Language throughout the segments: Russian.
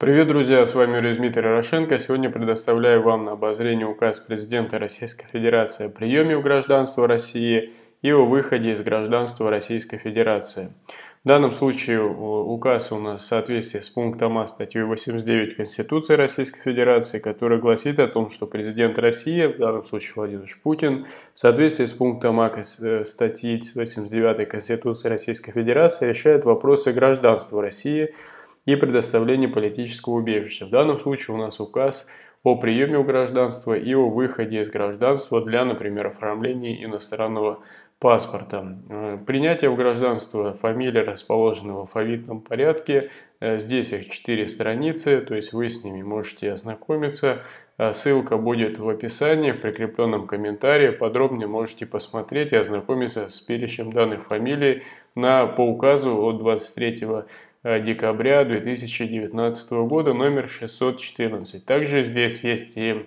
Привет, друзья, с вами Юрий Ярошенко. Сегодня предоставляю вам на обозрение указ президента Российской Федерации о приеме в гражданство России и о выходе из гражданства Российской Федерации. В данном случае указ у нас в соответствии с пунктом А статьи 89 Конституции Российской Федерации, который гласит о том, что президент России, в данном случае Владимир Путин, в соответствии с пунктом А э, статьи 89 Конституции Российской Федерации решает вопросы гражданства России – и предоставления политического убежища. В данном случае у нас указ о приеме у гражданства и о выходе из гражданства для, например, оформления иностранного паспорта. Э, принятие в гражданство фамилия расположена в алфавитном порядке. Э, здесь их четыре страницы, то есть вы с ними можете ознакомиться. Э, ссылка будет в описании, в прикрепленном комментарии. Подробнее можете посмотреть и ознакомиться с перечнем данных фамилий на, по указу от 23 Э, декабря 2019 года, номер 614. Также здесь есть и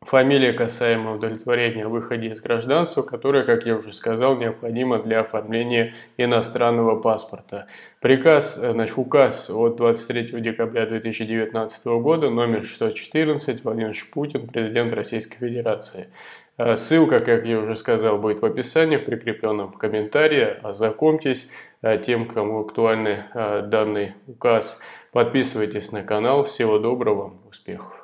фамилия касаемо удовлетворения о выходе из гражданства, которая, как я уже сказал, необходима для оформления иностранного паспорта. Приказ, э, значит, указ от 23 декабря 2019 года, номер 614, Владимир Путин, президент Российской Федерации. А ссылка, как я уже сказал, будет в описании, в прикрепленном комментарии. Ознакомьтесь а, тем, кому актуальны а, данный указ. Подписывайтесь на канал. Всего доброго, успехов!